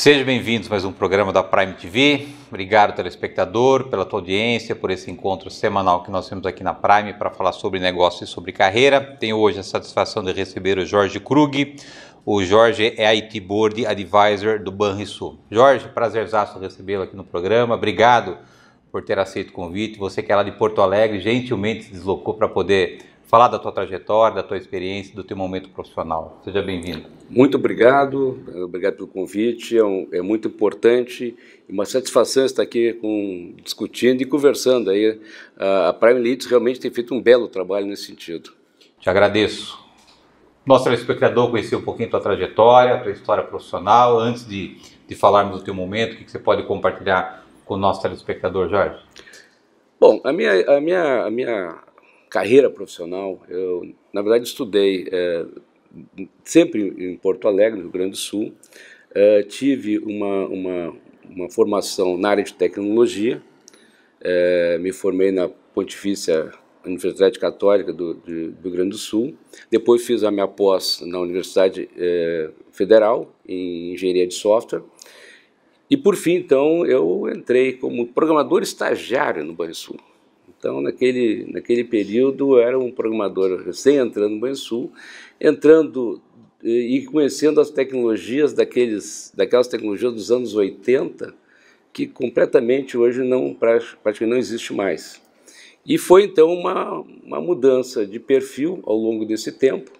Sejam bem-vindos a mais um programa da Prime TV. Obrigado, telespectador, pela tua audiência, por esse encontro semanal que nós temos aqui na Prime para falar sobre negócios e sobre carreira. Tenho hoje a satisfação de receber o Jorge Krug. O Jorge é IT Board Advisor do Banrisul. Jorge, prazerzaço recebê-lo aqui no programa. Obrigado por ter aceito o convite. Você que é lá de Porto Alegre, gentilmente se deslocou para poder falar da tua trajetória, da tua experiência, do teu momento profissional. Seja bem-vindo. Muito obrigado, obrigado pelo convite. É, um, é, muito importante e uma satisfação estar aqui com, discutindo e conversando aí. A Prime Leads realmente tem feito um belo trabalho nesse sentido. Te agradeço. Nosso telespectador conhecer um pouquinho tua trajetória, tua história profissional. Antes de, de falarmos do teu momento, o que, que você pode compartilhar com o nosso telespectador, Jorge? Bom, a minha, a minha, a minha carreira profissional. Eu, na verdade, estudei é, sempre em Porto Alegre, no Rio Grande do Sul. É, tive uma, uma, uma, formação na área de tecnologia. É, me formei na Pontifícia Universidade Católica do, de, do Rio Grande do Sul. Depois fiz a minha pós na Universidade Federal em Engenharia de Software. E por fim, então, eu entrei como programador estagiário no Banco Sul. Então, naquele, naquele período, eu era um programador recém entrando no Sul, entrando e conhecendo as tecnologias daqueles, daquelas tecnologias dos anos 80, que completamente hoje não, praticamente não existe mais. E foi então uma, uma mudança de perfil ao longo desse tempo,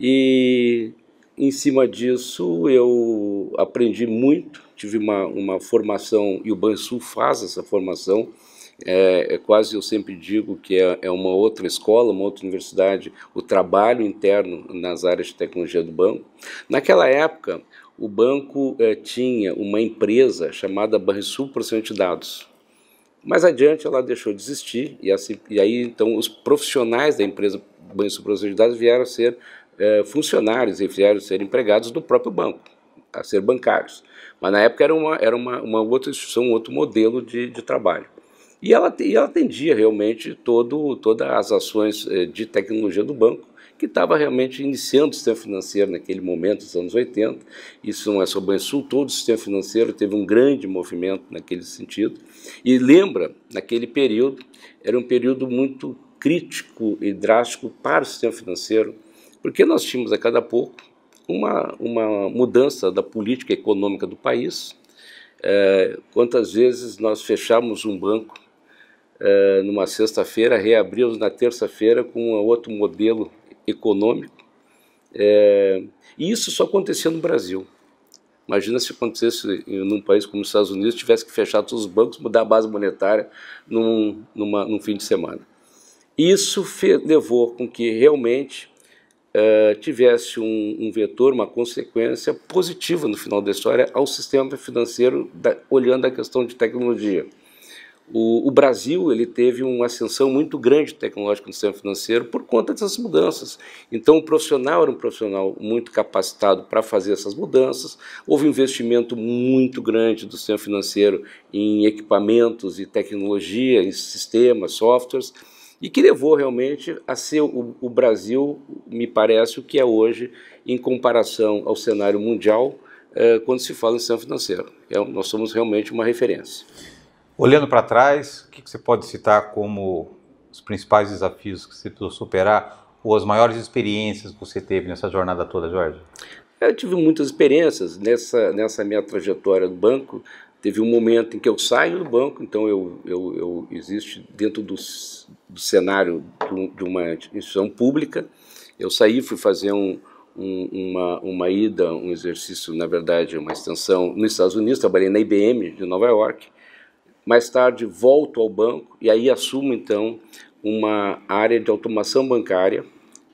e em cima disso eu aprendi muito, tive uma, uma formação, e o Banrisul faz essa formação, é, é, quase eu sempre digo que é, é, uma outra escola, uma outra universidade, o trabalho interno nas áreas de tecnologia do banco. Naquela época, o banco é, tinha uma empresa chamada Banrisul Processamento de Dados. Mais adiante ela deixou de existir e, assim, e aí então os profissionais da empresa Banrisul Processamento de Dados vieram a ser é, funcionários e vieram a ser empregados do próprio banco, a ser bancários. Mas na época era uma, era uma, uma outra instituição, um outro modelo de, de trabalho. E ela, e ela atendia realmente todo, todas as ações eh, de tecnologia do banco, que estava realmente iniciando o sistema financeiro naquele momento, nos anos 80. Isso não é só Banco Sul, todo o sistema financeiro teve um grande movimento naquele sentido. E lembra, naquele período, era um período muito crítico e drástico para o sistema financeiro, porque nós tínhamos a cada pouco uma, uma mudança da política econômica do país. É, quantas vezes nós fechamos um banco eh, numa sexta-feira, reabrimos na terça-feira com outro modelo econômico. É, e isso só acontecia no Brasil. Imagina se acontecesse num país como os Estados Unidos, tivesse que fechar todos os bancos, mudar a base monetária num, numa, num fim de semana. Isso levou com que realmente eh, tivesse um, um, vetor, uma consequência positiva no final da história ao sistema financeiro, da, olhando a questão de tecnologia. O, o, Brasil ele teve uma ascensão muito grande tecnológica no sistema financeiro por conta dessas mudanças. Então, o profissional era um profissional muito capacitado para fazer essas mudanças. Houve um investimento muito grande do sistema financeiro em equipamentos e tecnologia, em sistemas, softwares, e que levou realmente a ser o, o Brasil, me parece, o que é hoje em comparação ao cenário mundial eh, quando se fala em sistema financeiro. É, nós somos realmente uma referência. Olhando para trás, o que, que você pode citar como os principais desafios que você precisou superar ou as maiores experiências que você teve nessa jornada toda, Jorge? Eu tive muitas experiências nessa, nessa minha trajetória no banco. Teve um momento em que eu saio do banco, então eu, eu, eu existe dentro do, do cenário do, de uma instituição pública. Eu saí, fui fazer um, um, uma, uma ida, um exercício, na verdade, uma extensão nos Estados Unidos. Trabalhei na IBM de Nova York mais tarde volto ao banco e aí assumo então uma área de automação bancária.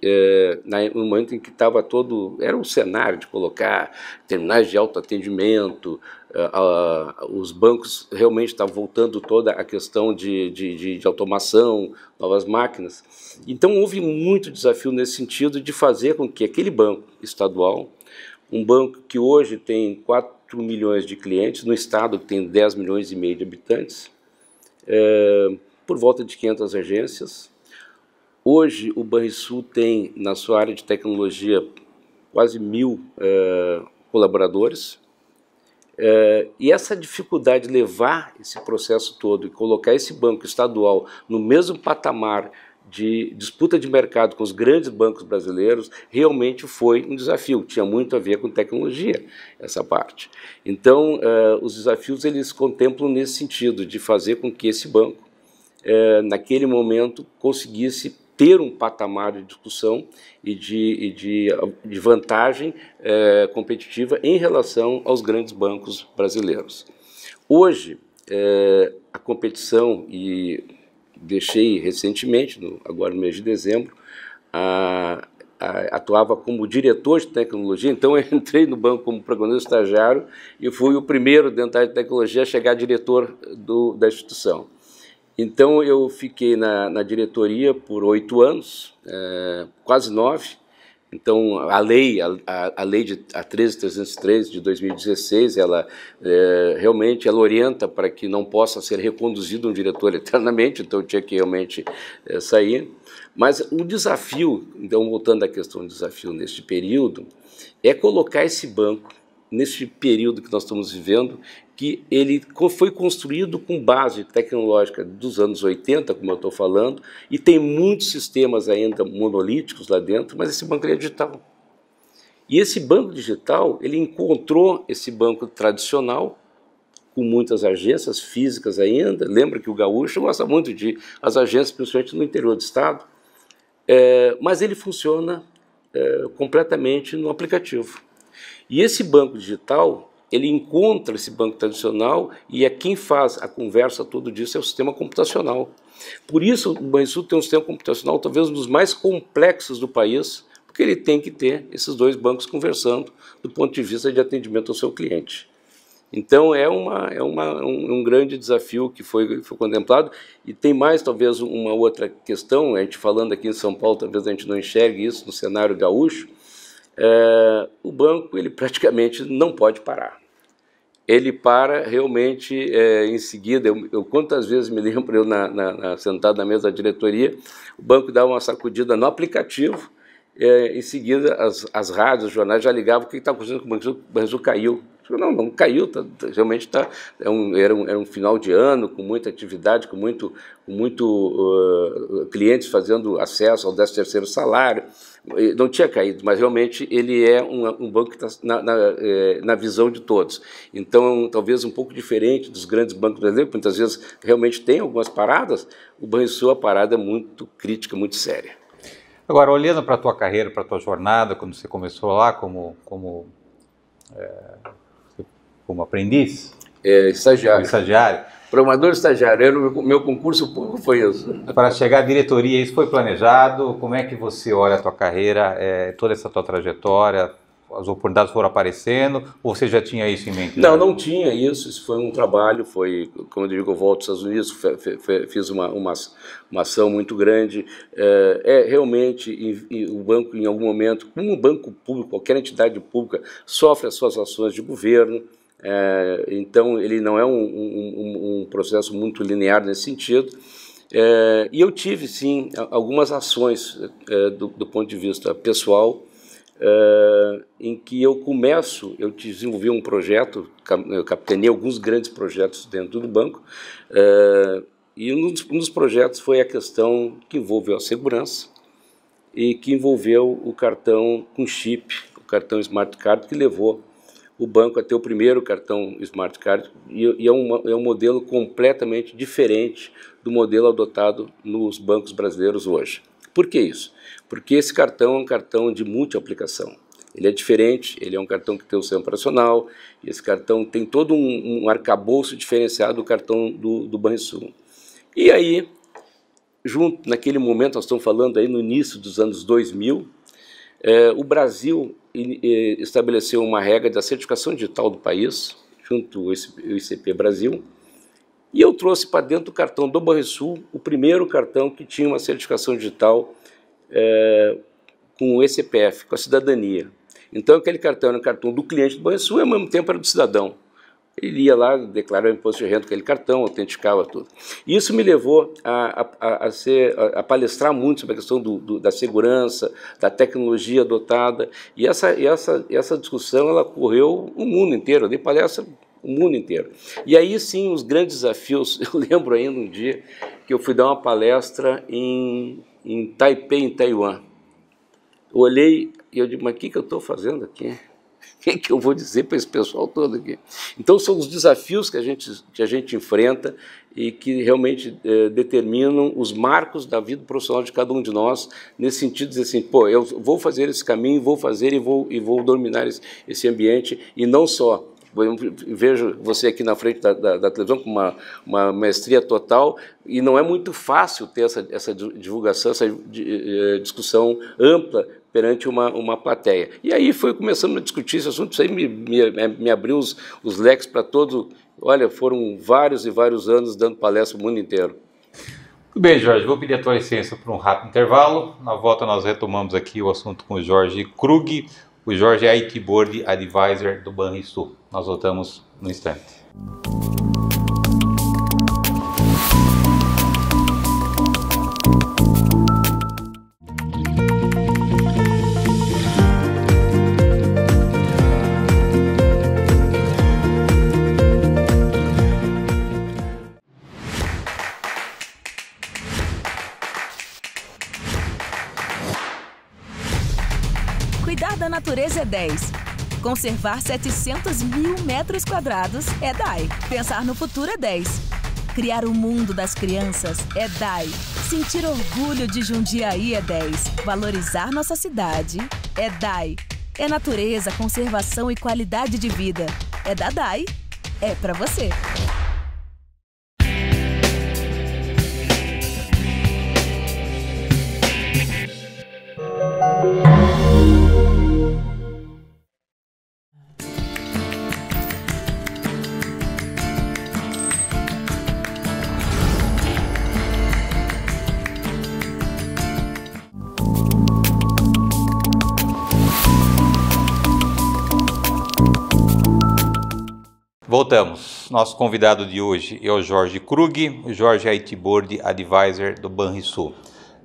É, no momento em que estava todo. Era um cenário de colocar terminais de autoatendimento, uh, eh, uh, os bancos realmente estavam voltando toda a questão de, de, de, de automação, novas máquinas. Então houve muito desafio nesse sentido de fazer com que aquele banco estadual, um banco que hoje tem quatro 4 milhões de clientes, no estado que tem 10 milhões e meio de habitantes, é, por volta de 500 agências. Hoje o Banrisul tem na sua área de tecnologia quase mil é, colaboradores. É, e essa dificuldade de levar esse processo todo e colocar esse banco estadual no mesmo patamar de disputa de mercado com os grandes bancos brasileiros realmente foi um desafio. Tinha muito a ver com tecnologia essa parte. Então, eh, os desafios eles contemplam nesse sentido de fazer com que esse banco, eh, naquele momento, conseguisse ter um patamar de discussão e de, e de, de vantagem eh, competitiva em relação aos grandes bancos brasileiros. Hoje, a competição e deixei recentemente, no, agora no mês de dezembro, a, a, atuava como diretor de tecnologia, então eu entrei no banco como prognóstico estagiário e fui o primeiro dentro da de tecnologia a chegar diretor do, da instituição. Então eu fiquei na, na diretoria por oito anos, é, quase nove, então, a lei, a, a lei de, a 13303 de 2016, ela é, realmente ela orienta para que não possa ser reconduzido um diretor eternamente, então tinha que realmente é, sair. Mas o desafio, então voltando à questão do desafio neste período, é colocar esse banco nesse período que nós estamos vivendo, que ele foi construído com base tecnológica dos anos 80, como eu estou falando, e tem muitos sistemas ainda monolíticos lá dentro, mas esse banco é digital. E esse banco digital, ele encontrou esse banco tradicional, com muitas agências físicas ainda. Lembra que o gaúcho gosta muito de as agências, principalmente no interior do estado. É, mas ele funciona é, completamente no aplicativo. E esse banco digital, ele encontra esse banco tradicional e é quem faz a conversa tudo disso é o sistema computacional. Por isso, o Banrisul tem um sistema computacional talvez um dos mais complexos do país, porque ele tem que ter esses dois bancos conversando do ponto de vista de atendimento ao seu cliente. Então é, uma, é uma, um, um, grande desafio que foi, foi contemplado e tem mais talvez uma outra questão, a gente falando aqui em São Paulo, talvez a gente não enxergue isso no cenário gaúcho, é, o banco ele praticamente não pode parar. Ele para realmente é, em seguida. Eu, eu, quantas vezes me lembro eu na, na, na, sentado na mesa da diretoria, o banco dá uma sacudida no aplicativo. É, em seguida, as, as rádios, os jornais já ligavam o que está acontecendo com o banco. O Banrisul caiu, não, não caiu, tá, tá, realmente tá, é um, era, um, era um final de ano com muita atividade, com muito, com muito uh, clientes fazendo acesso ao 13 terceiro salário, não tinha caído, mas realmente ele é um, um banco que está na, na, eh, na, visão de todos. Então, talvez um pouco diferente dos grandes bancos brasileiros, muitas vezes realmente tem algumas paradas, o banco sua parada parada é muito crítica, muito séria. Agora, olhando para a tua carreira, para a tua jornada, quando você começou lá como, como é, como aprendiz? É, estagiário. Estagiário. Programador estagiário, era o meu concurso público foi isso. Para chegar à diretoria, isso foi planejado? Como é que você olha a tua carreira, é, toda essa tua trajetória? As oportunidades foram aparecendo ou você já tinha isso em mente? Não, já? não tinha isso. Isso foi um trabalho, foi, como eu digo, eu volto aos Estados Unidos, fiz uma, uma, uma ação muito grande. É, é realmente o banco, em algum momento, como um banco público, qualquer entidade pública, sofre as suas ações de governo, é, então, ele não é um, um, um, processo muito linear nesse sentido. É, e eu tive, sim, algumas ações é, do, do, ponto de vista pessoal, é, em que eu começo, eu desenvolvi um projeto, eu capitaneei alguns grandes projetos dentro do banco, é, e um dos, um dos projetos foi a questão que envolveu a segurança e que envolveu o cartão com chip, o cartão smart card, que levou o banco a é ter o primeiro cartão Smart Card e, e é, um é um modelo completamente diferente do modelo adotado nos bancos brasileiros hoje. Por que isso? Porque esse cartão é um cartão de multi-aplicação. Ele é diferente, ele é um cartão que tem o sistema operacional, e esse cartão tem todo um, um arcabouço diferenciado do cartão do, do Banrisul. E aí, junto, naquele momento, nós estamos falando aí no início dos anos 2000, é, o Brasil eh, estabeleceu uma regra da certificação digital do país, junto ao ICP Brasil, e eu trouxe para dentro do cartão do Borresul, o primeiro cartão que tinha uma certificação digital é, com o ECPF, com a cidadania. Então aquele cartão era um cartão do cliente do Borresul e ao mesmo tempo era do cidadão ele ia lá, declarava imposto de renda com aquele cartão, autenticava tudo. Isso me levou a, a, a, ser, a palestrar muito sobre a questão do, do, da segurança, da tecnologia adotada, e essa, e essa, essa discussão ela correu o mundo inteiro, de palestra o mundo inteiro. E aí sim, os grandes desafios, eu lembro ainda um dia que eu fui dar uma palestra em, em Taipei, em Taiwan. olhei e eu digo, mas o que, que eu estou fazendo aqui? que, é que eu vou dizer para esse pessoal todo aqui? Então, são os desafios que a gente, que a gente enfrenta e que realmente eh, determinam os marcos da vida profissional de cada um de nós, nesse sentido de dizer assim, pô, eu vou fazer esse caminho, vou fazer e vou, e vou dominar esse, esse ambiente, e não só eu vejo você aqui na frente da, da, da, televisão com uma, uma total e não é muito fácil ter essa, essa divulgação, essa di, eh, discussão ampla perante uma, uma plateia. E aí foi começando a discutir esse assunto, isso aí me, me, é, me abriu os, os leques para todo. Olha, foram vários e vários anos dando palestra o mundo inteiro. Muito bem, Jorge, vou pedir a tua licença para um rápido intervalo. Na volta, nós retomamos aqui o assunto com o Jorge Krug. O Jorge é IT Board Advisor do Banrisul. Nós voltamos no instante. 10. Conservar 700 mil metros quadrados é DAI. Pensar no futuro é 10. Criar o mundo das crianças é DAI. Sentir orgulho de Jundiaí é 10. Valorizar nossa cidade é DAI. É natureza, conservação e qualidade de vida. É da DAI. É para você. voltamos. Nosso convidado de hoje é o Jorge Krug, o Jorge é IT Board Advisor do Banrisul.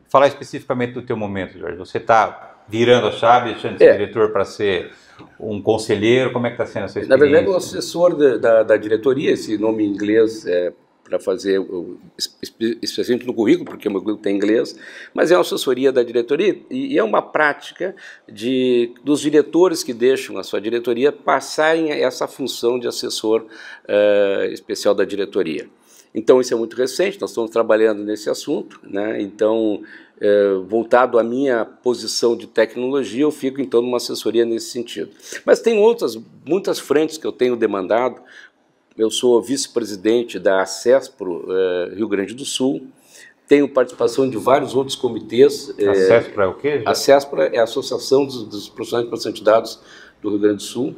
Falar especificamente do teu momento, Jorge. Você está virando a chave, deixando de ser é. diretor para ser um conselheiro? Como é que está sendo essa experiência? Na verdade, o é assessor da, da, da diretoria, esse nome em inglês é para fazer, especialmente no currículo, porque o meu currículo tem inglês, mas é uma assessoria da diretoria e é uma prática de, dos diretores que deixam a sua diretoria passarem essa função de assessor uh, especial da diretoria. Então, isso é muito recente, nós estamos trabalhando nesse assunto, né? então, é, voltado à minha posição de tecnologia, eu fico, então, numa assessoria nesse sentido. Mas tem outras, muitas frentes que eu tenho demandado, eu sou vice-presidente da ACESPRO eh, Rio Grande do Sul. Tenho participação de vários outros comitês. Eh, a é o quê? A CESPRA é a Associação dos, dos Profissionais de Proteção de Dados do Rio Grande do Sul.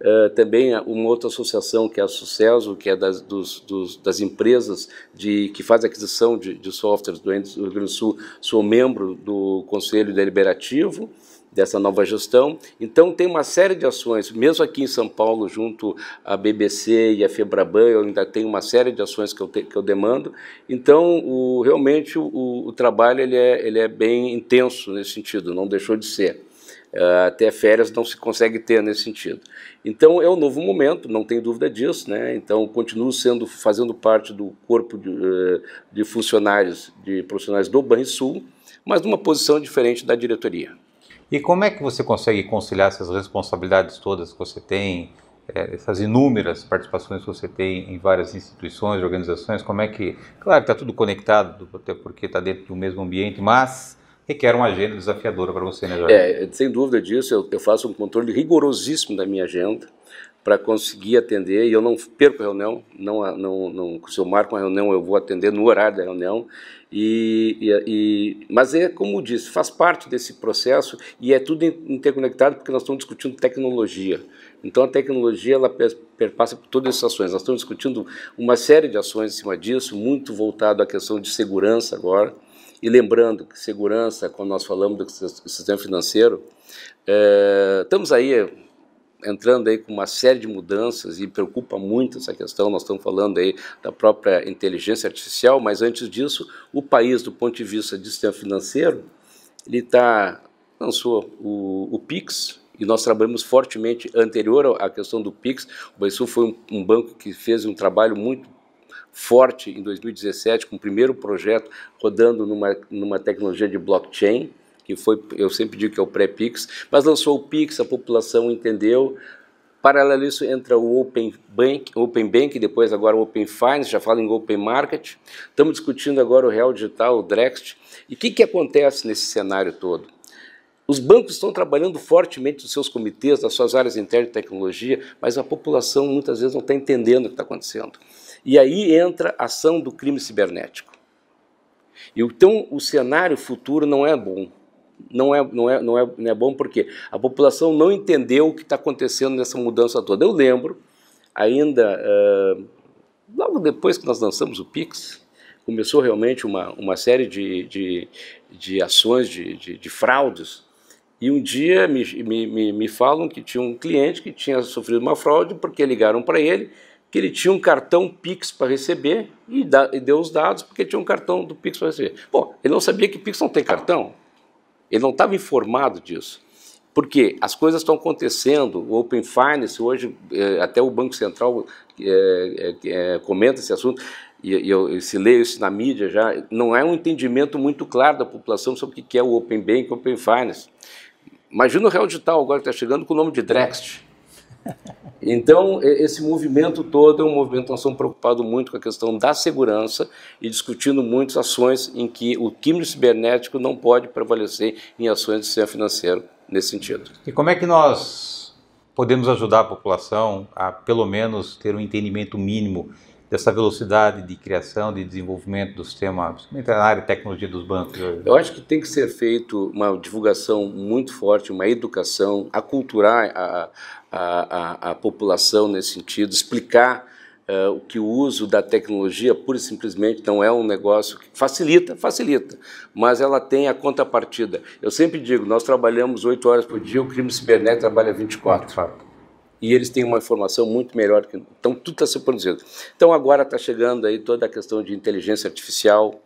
Uh, também é uma outra associação que é a Sucesso, que é das, dos, dos, das empresas de, que faz aquisição de, de softwares do Rio Grande do Sul, sou membro do Conselho Deliberativo dessa nova gestão. Então, tem uma série de ações, mesmo aqui em São Paulo, junto à BBC e à Febraban, eu ainda tenho uma série de ações que eu, te, que eu demando. Então, o, realmente, o, o, trabalho ele é, ele é bem intenso nesse sentido, não deixou de ser. Uh, até férias não se consegue ter nesse sentido. Então é um novo momento, não tem dúvida disso, né? Então continuo sendo, fazendo parte do corpo de, ah, de funcionários, de profissionais do Banrisul, mas numa posição diferente da diretoria. E como é que você consegue conciliar essas responsabilidades todas que você tem, é, essas inúmeras participações que você tem em várias instituições, organizações? Como é que. Claro que está tudo conectado, até porque está dentro do mesmo ambiente, mas requer uma agenda desafiadora para você, né, Jorge? É, sem dúvida disso, eu, eu faço um controle rigorosíssimo da minha agenda para conseguir atender, e eu não perco a reunião, não, não, não, se eu marco uma reunião, eu vou atender no horário da reunião, e, e, e mas é, como eu disse, faz parte desse processo, e é tudo interconectado, porque nós estamos discutindo tecnologia, então a tecnologia ela perpassa por todas essas ações. Nós estamos discutindo uma série de ações em cima disso, muito voltado à questão de segurança agora. E lembrando que segurança, quando nós falamos do sistema financeiro, é, estamos aí entrando aí com uma série de mudanças e preocupa muito essa questão. Nós estamos falando aí da própria inteligência artificial, mas antes disso, o país, do ponto de vista de sistema financeiro, ele está lançou o, o PIX, e nós trabalhamos fortemente anterior à questão do PIX. O Banrisul foi um, um banco que fez um trabalho muito forte em 2017, com o primeiro projeto rodando numa, numa tecnologia de blockchain, que foi, eu sempre digo que é o pré-Pix, mas lançou o Pix, a população entendeu. Paralelo a isso entra o Open Bank, Open Bank, depois agora o Open Finance, já falo em Open Market. Estamos discutindo agora o Real Digital, o Drext. E o que, que acontece nesse cenário todo? Os bancos estão trabalhando fortemente nos seus comitês, nas suas áreas internas de tecnologia, mas a população muitas vezes não está entendendo o que está acontecendo. E aí entra a ação do crime cibernético. Então, o cenário futuro não é bom não é, não é, não é, não é bom porque a população não entendeu o que está acontecendo nessa mudança toda. Eu lembro, ainda uh, logo depois que nós lançamos o Pix, começou realmente uma, uma série de, de, de ações de, de, de fraudes. E um dia me, me, me falam que tinha um cliente que tinha sofrido uma fraude porque ligaram para ele que ele tinha um cartão Pix para receber e, da, e, deu os dados porque tinha um cartão do Pix para receber. Bom, ele não sabia que Pix não tem cartão. Ele não estava informado disso. Porque as coisas estão acontecendo, o Open Finance, hoje, é, até o Banco Central é, é, é comenta esse assunto, e, eu, se lê isso na mídia já, não é um entendimento muito claro da população sobre o que é o Open Bank, Open Finance. Imagina o Real Digital agora que está chegando com o nome de Drext. Então, esse movimento todo é um movimento que nós estamos preocupados muito com a questão da segurança e discutindo muitas ações em que o crime cibernético não pode prevalecer em ações de sistema financeiro nesse sentido. E como é que nós podemos ajudar a população a, pelo menos, ter um entendimento mínimo dessa velocidade de criação, de desenvolvimento do sistema, principalmente na área de tecnologia dos bancos? Eu acho que tem que ser feito uma divulgação muito forte, uma educação, aculturar a, a, a, a população nesse sentido, explicar uh, que o uso da tecnologia pura e simplesmente não é um negócio que facilita, facilita, mas ela tem a contrapartida. Eu sempre digo, nós trabalhamos oito horas por dia, o crime cibernético trabalha 24, Fábio e eles têm uma informação muito melhor. Que, então, tudo está se produzindo. Então, agora está chegando aí toda a questão de inteligência artificial,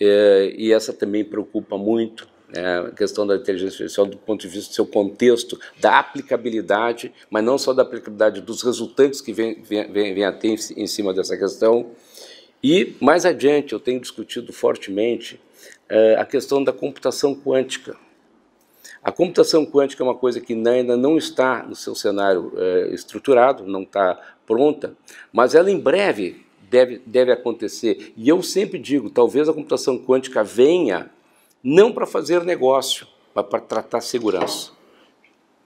é, e essa também preocupa muito é, questão da inteligência artificial do ponto de vista do seu contexto, da aplicabilidade, mas não só da aplicabilidade dos resultados que vem, vem, vem, a ter em cima dessa questão. E mais adiante, eu tenho discutido fortemente é, a questão da computação quântica. A computação quântica é uma coisa que ainda não está no seu cenário é, estruturado, não está pronta, mas ela em breve deve, deve acontecer. E eu sempre digo, talvez a computação quântica venha não para fazer negócio, mas para tratar segurança.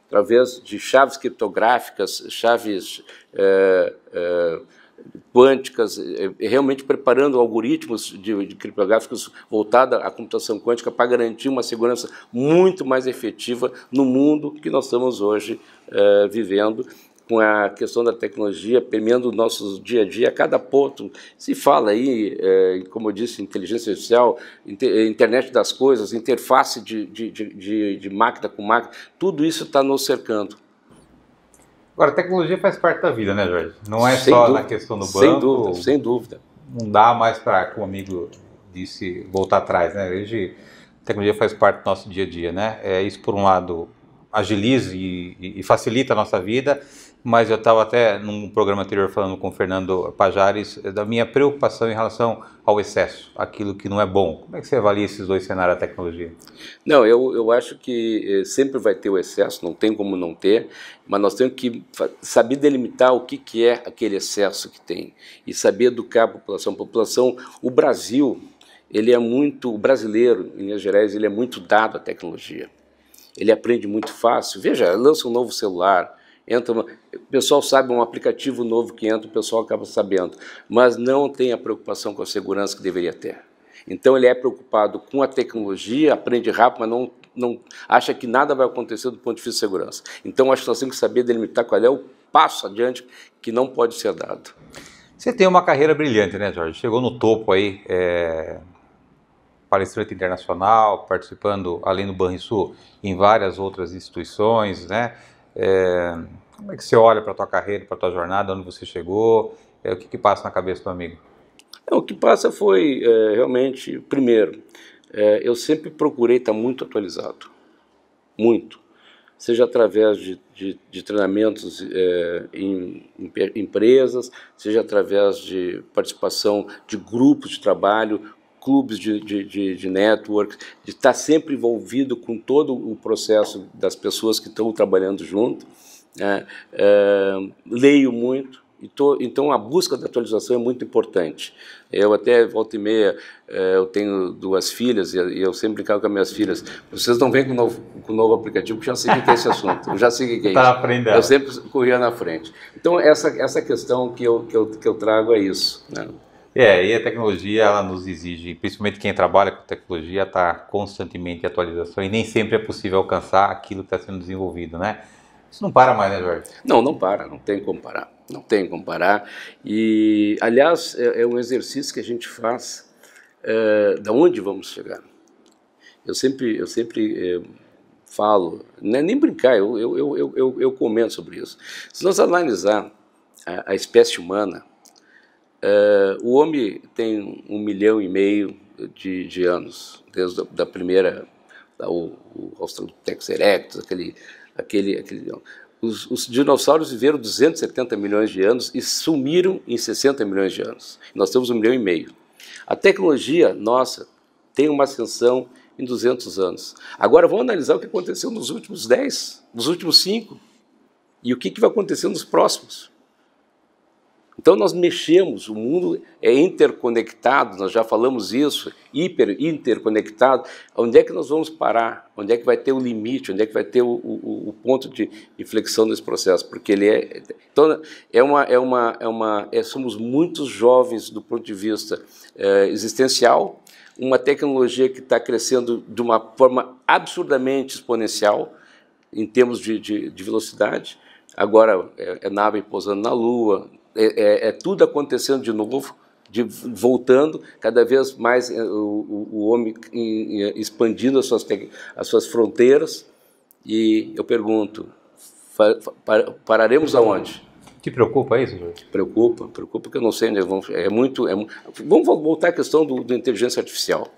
Através de chaves criptográficas, chaves é, é, quânticas, eh, realmente preparando algoritmos de, de criptográficos voltados à computação quântica para garantir uma segurança muito mais efetiva no mundo que nós estamos hoje é, vivendo com a questão da tecnologia permeando o nosso dia a dia, a cada ponto. Se fala aí, é, como eu disse, inteligência artificial, inter, é, internet das coisas, interface de, de, de, de máquina com máquina, tudo isso está nos cercando. Agora, a tecnologia faz parte da vida, né, Jorge? Não é sem só dúvida, na questão do banco. Sem dúvida, sem dúvida. Não dá mais para, como o amigo disse, voltar atrás, né? Hoje, a tecnologia faz parte do nosso dia a dia, né? É isso por um lado agiliza e, e, facilita a nossa vida, mas eu estava até num programa anterior falando com o Fernando Pajares eh, da minha preocupação em relação ao excesso, aquilo que não é bom. Como é que você avalia esses dois cenários da tecnologia? Não, eu, eu acho que eh, sempre vai ter o excesso, não tem como não ter, mas nós temos que saber delimitar o que, que é aquele excesso que tem e saber educar a população. A população, o Brasil, ele é muito, o brasileiro, em Minas Gerais, ele é muito dado à tecnologia ele aprende muito fácil. Veja, lança um novo celular, entra uma... o pessoal sabe um aplicativo novo que entra, o pessoal acaba sabendo, mas não tem a preocupação com a segurança que deveria ter. Então ele é preocupado com a tecnologia, aprende rápido, mas não, não acha que nada vai acontecer do ponto de vista de segurança. Então acho que nós temos que saber delimitar qual é o passo adiante que não pode ser dado. Você tem uma carreira brilhante, né, Jorge? Chegou no topo aí, é, palestrante internacional, participando, além do Banrisul, em várias outras instituições, né? É, como é que você olha para a tua carreira, para a tua jornada, onde você chegou, é, o que, que passa na cabeça do amigo? É, o que passa foi, é, realmente, primeiro, é, eu sempre procurei estar tá muito atualizado, muito, seja através de, de, de treinamentos é, em, em, empresas, seja através de participação de grupos de trabalho clubes de, de, de, de network, de estar sempre envolvido com todo o processo das pessoas que estão trabalhando junto. é, leio muito, tô, então a busca da atualização é muito importante. Eu até volta e meia, é, eu tenho duas filhas e eu sempre brincava com as minhas filhas. Vocês não vêm com o novo, com novo aplicativo, porque já sei que tem é esse assunto, eu já sei que é tá isso. Tá aprendendo. Eu sempre corria na frente. Então essa essa questão que eu que eu, que eu trago é isso. Né? É, e a tecnologia ela nos exige, principalmente quem trabalha com tecnologia, está constantemente em atualização e nem sempre é possível alcançar aquilo que está sendo desenvolvido, né? Isso não para mais, né, Jorge? Não, não para, não tem como parar, não tem como parar. E, aliás, é, é um exercício que a gente faz é, da onde vamos chegar. Eu sempre, eu sempre é, falo, é nem brincar, eu, eu, eu, eu, eu comento sobre isso. Se nós analisar a, a espécie humana, eh, o homem tem um milhão e meio de, de anos, desde a da primeira, da, o, o Australopithecus erectus, aquele, aquele, aquele os, os, dinossauros viveram 270 milhões de anos e sumiram em 60 milhões de anos. Nós temos um milhão e meio. A tecnologia nossa tem uma ascensão em 200 anos. Agora vamos analisar o que aconteceu nos últimos 10, nos últimos 5 e o que, que vai acontecer nos próximos. Então nós mexemos, o mundo é interconectado, nós já falamos isso, hiper interconectado. Onde é que nós vamos parar? Onde é que vai ter o limite? Onde é que vai ter o, o, o ponto de inflexão desse processo? Porque ele é, então é uma é uma é uma é, somos muitos jovens do ponto de vista é, existencial, uma tecnologia que está crescendo de uma forma absurdamente exponencial em termos de, de, de velocidade. Agora é, é, nave pousando na Lua, é, é, é tudo acontecendo de novo, de, voltando, cada vez mais é, o, o homem expandindo as suas, as suas fronteiras. E eu pergunto, pararemos aonde? Te preocupa isso, Jorge? Preocupa, preocupa porque eu não sei, né? é muito, é, vamos voltar à questão do, inteligência artificial.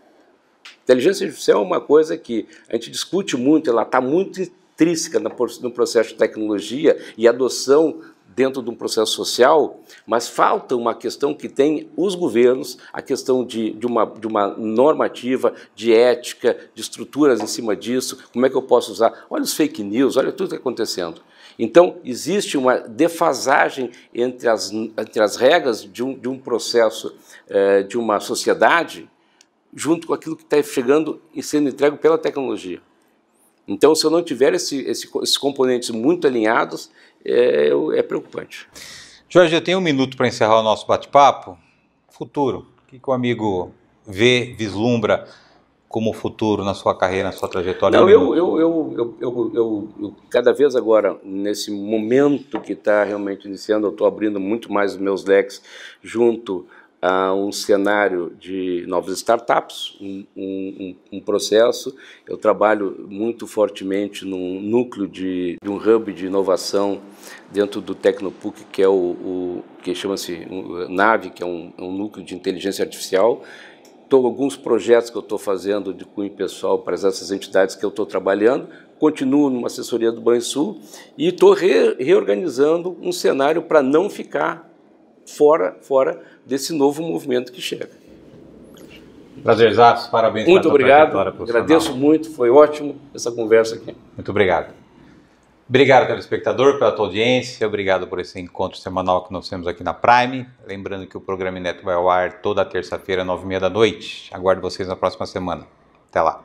Inteligência artificial é uma coisa que a gente discute muito, ela está muito intrínseca no processo de tecnologia e adoção dentro de um processo social, mas falta uma questão que tem os governos, a questão de, de, uma, de uma normativa, de ética, de estruturas em cima disso, como é que eu posso usar? Olha os fake news, olha tudo que está acontecendo. Então, existe uma defasagem entre as, entre as regras de um, de um processo eh, de uma sociedade junto com aquilo que está chegando e sendo entregue pela tecnologia. Então, se eu não tiver esse, esse, esses componentes muito alinhados, é, é preocupante. Jorge, eu tenho um minuto para encerrar o nosso bate-papo. Futuro, o que, o amigo vê, vislumbra como futuro na sua carreira, na sua trajetória? Não, eu, eu, eu, eu, cada vez agora, nesse momento que está realmente iniciando, eu estou abrindo muito mais os meus leques junto uh, um cenário de novas startups, um, um, um, processo. Eu trabalho muito fortemente num núcleo de, de um hub de inovação dentro do Tecnopuc, que é o, o que chama-se NAVE, que é um, é um núcleo de inteligência artificial, Estou alguns projetos que eu estou fazendo de cunho pessoal para essas entidades que eu estou trabalhando, continuo numa assessoria do Sul e estou re reorganizando um cenário para não ficar fora, fora desse novo movimento que chega. Prazerzaço, parabéns. Muito obrigado, agradeço muito, foi ótimo essa conversa aqui. Muito obrigado. Obrigado, telespectador, pela tua audiência, obrigado por esse encontro semanal que nós temos aqui na Prime. Lembrando que o programa Neto vai ao ar toda terça-feira, nove e meia da noite. Aguardo vocês na próxima semana. Até lá.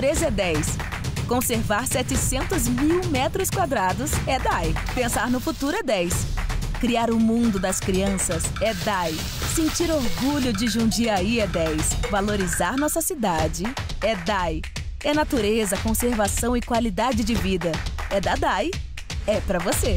Natureza é 10. Conservar 700 mil metros quadrados é DAI. Pensar no futuro é 10. Criar o mundo das crianças é DAI. Sentir orgulho de Jundiaí é 10. Valorizar nossa cidade é DAI. É natureza, conservação e qualidade de vida. É da DAI. É para você.